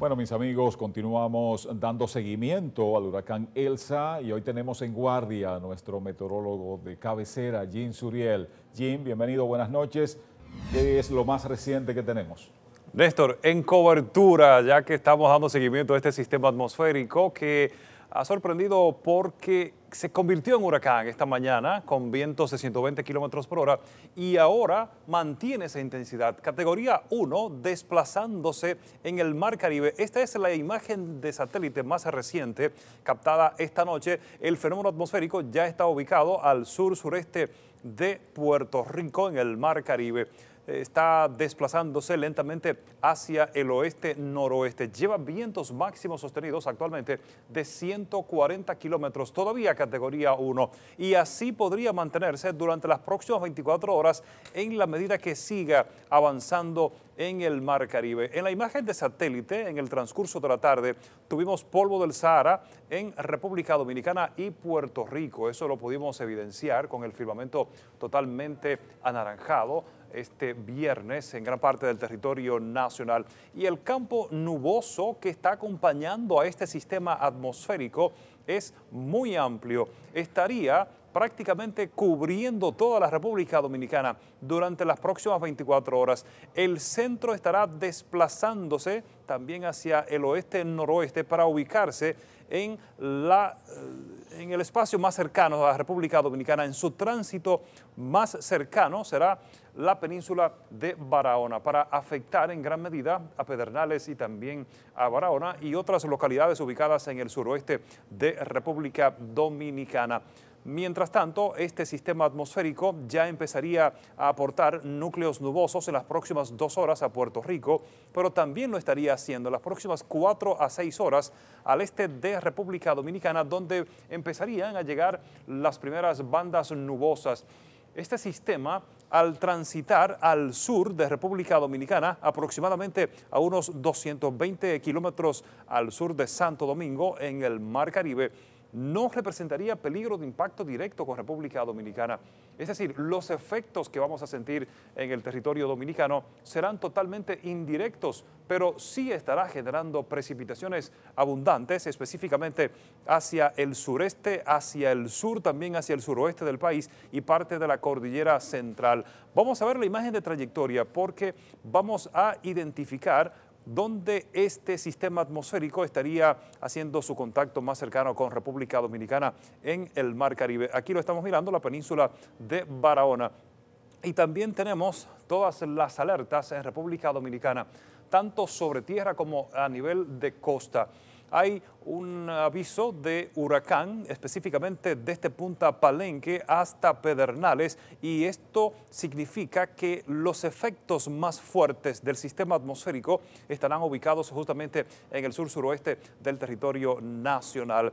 Bueno, mis amigos, continuamos dando seguimiento al huracán Elsa y hoy tenemos en guardia a nuestro meteorólogo de cabecera, Jim Suriel. Jim, bienvenido, buenas noches. ¿Qué es lo más reciente que tenemos? Néstor, en cobertura, ya que estamos dando seguimiento a este sistema atmosférico que ha sorprendido porque se convirtió en huracán esta mañana con vientos de 120 kilómetros por hora y ahora mantiene esa intensidad. Categoría 1, desplazándose en el Mar Caribe. Esta es la imagen de satélite más reciente captada esta noche. El fenómeno atmosférico ya está ubicado al sur-sureste de Puerto Rico en el Mar Caribe está desplazándose lentamente hacia el oeste-noroeste. Lleva vientos máximos sostenidos actualmente de 140 kilómetros, todavía categoría 1, y así podría mantenerse durante las próximas 24 horas en la medida que siga avanzando en el Mar Caribe. En la imagen de satélite, en el transcurso de la tarde, tuvimos polvo del Sahara en República Dominicana y Puerto Rico. Eso lo pudimos evidenciar con el firmamento totalmente anaranjado este viernes en gran parte del territorio nacional y el campo nuboso que está acompañando a este sistema atmosférico es muy amplio. Estaría prácticamente cubriendo toda la República Dominicana durante las próximas 24 horas. El centro estará desplazándose también hacia el oeste noroeste para ubicarse en, la, eh, en el espacio más cercano a la República Dominicana. En su tránsito más cercano será la península de Barahona para afectar en gran medida a Pedernales y también a Barahona y otras localidades ubicadas en el suroeste de República Dominicana. Mientras tanto, este sistema atmosférico ya empezaría a aportar núcleos nubosos en las próximas dos horas a Puerto Rico, pero también lo estaría haciendo en las próximas cuatro a seis horas al este de República Dominicana, donde empezarían a llegar las primeras bandas nubosas. Este sistema al transitar al sur de República Dominicana, aproximadamente a unos 220 kilómetros al sur de Santo Domingo, en el Mar Caribe, no representaría peligro de impacto directo con República Dominicana. Es decir, los efectos que vamos a sentir en el territorio dominicano serán totalmente indirectos, pero sí estará generando precipitaciones abundantes, específicamente hacia el sureste, hacia el sur, también hacia el suroeste del país y parte de la cordillera central. Vamos a ver la imagen de trayectoria porque vamos a identificar donde este sistema atmosférico estaría haciendo su contacto más cercano con República Dominicana en el Mar Caribe. Aquí lo estamos mirando, la península de Barahona. Y también tenemos todas las alertas en República Dominicana, tanto sobre tierra como a nivel de costa hay un aviso de huracán, específicamente desde este Punta Palenque hasta Pedernales, y esto significa que los efectos más fuertes del sistema atmosférico estarán ubicados justamente en el sur-suroeste del territorio nacional.